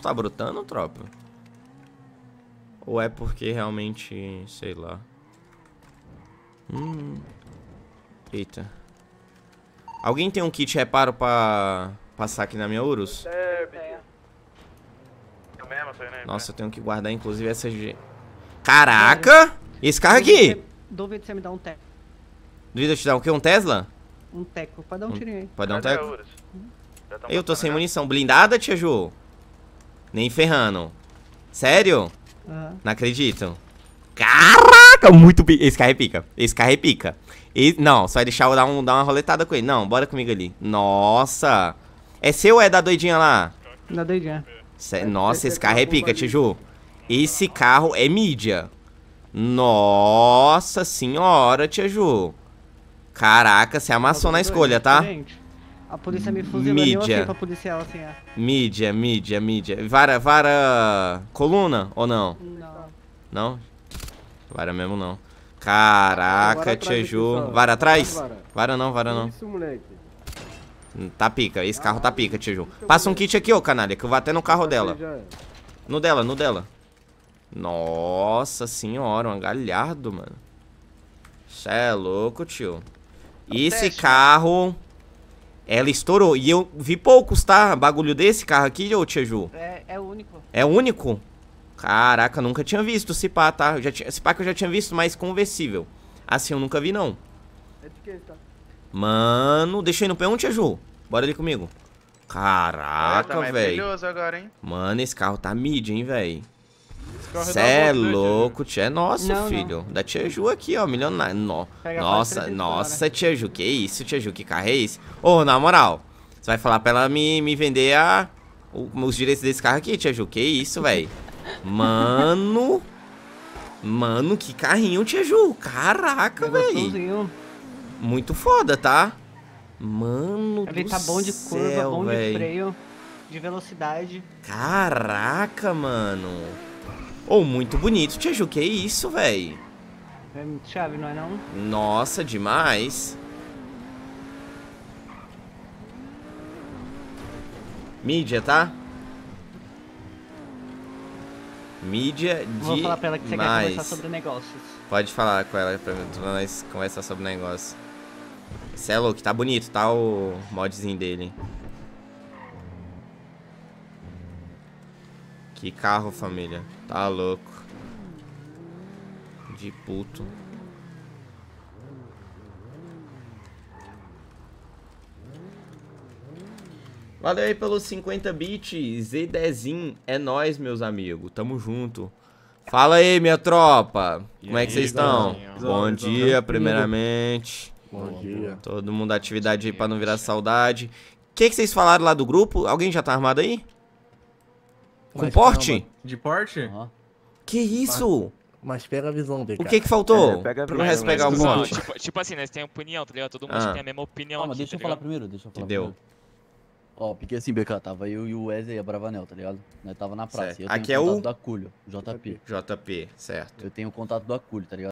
Isso tá brotando, tropa? Ou é porque realmente, sei lá. Hum. Eita. Alguém tem um kit reparo pra passar aqui na minha Urus? É, né? Nossa, eu tenho que guardar inclusive essa... Caraca! Esse carro aqui! Duvido você me dar um teco. Duvido eu te dar o quê? Um Tesla? Um teco. Pode dar um tirinho aí. Pode dar um teco? Eu tô sem né? munição. Blindada, tia Ju? Nem ferrando. Sério? Uhum. Não acredito. Caraca, muito pica. Esse carro é pica. Esse carro é pica. E Não, só vai deixar eu dar, um, dar uma roletada com ele. Não, bora comigo ali. Nossa. É seu ou é da doidinha lá? Da doidinha. Cê... Nossa, esse carro é pica, tá Tiju. Esse carro é mídia. Nossa senhora, Tiju. Caraca, você amassou na escolha, tá? A polícia me fuzilou mídia. eu pra policial, assim, é. Mídia, mídia, mídia. Vara, vara... Coluna ou não? Não. Não? Vara mesmo não. Caraca, tia Ju. Vara atrás? Vara. não, vara não. Isso, moleque. Tá pica, esse carro tá pica, tio Ju. Passa um kit aqui, ô canalha, que eu vou até no carro dela. É. No dela, no dela. Nossa senhora, um galhardo, mano. Cê é louco, tio. Esse carro ela estourou. E eu vi poucos, tá? Bagulho desse carro aqui, ô Tia Ju. É, é único. É único? Caraca, nunca tinha visto esse pá, tá? já tinha, esse pá que eu já tinha visto, mas conversível. Assim eu nunca vi, não. É de que, então? tá? Mano, deixa no P1, Tia Ju. Bora ali comigo. Caraca, velho. agora, hein? Mano, esse carro tá mid, hein, velho. É cê é né? louco, tia. É nosso, não, filho. Não. Da tia Ju aqui, ó, milionário. No. Nossa, nossa, né? tia Ju, que isso, tia Ju, que carro é esse? Ô, oh, na moral, você vai falar pra ela me, me vender a, os direitos desse carro aqui, tia Ju. Que isso, velho. Mano. Mano, que carrinho, tia Ju. Caraca, velho. Muito foda, tá? Mano Ele do tá bom de curva, bom véio. de freio, de velocidade. Caraca, mano. Ou oh, muito bonito, Tia Ju, que isso, véi? É muito chave, não é não? Nossa, demais. Mídia, tá? Mídia de. Vou falar pra ela que você mais. quer conversar sobre negócios. Pode falar com ela pra nós conversar sobre negócios. Cê é louco, tá bonito, tá? O modzinho dele. Que carro, família. Tá louco. De puto. Valeu aí pelos 50 bits e dezinho. É nóis, meus amigos. Tamo junto. Fala aí, minha tropa. E Como aí, é que vocês estão? Bom dia, primeiramente. Bom dia. Todo mundo atividade aí pra não virar saudade. O que vocês falaram lá do grupo? Alguém já tá armado aí? Com Mas porte? De porte? Uhum. Que isso? Mas pega a visão dele. O que que faltou? É, pega a resto pegar o Tipo, tipo, tipo, tipo, assim, nós né, temos opinião, tá ligado? Todo mundo ah. tem é a mesma opinião. Calma, ah, aqui, deixa tá eu falar primeiro, deixa eu falar. Entendeu? Ó, porque assim, BK, tava eu e o Wesley e a Bravanel, tá ligado? Nós tava na praça. Aqui é o. contato JP. JP, certo. Eu tenho o contato do Aculho, tá ligado?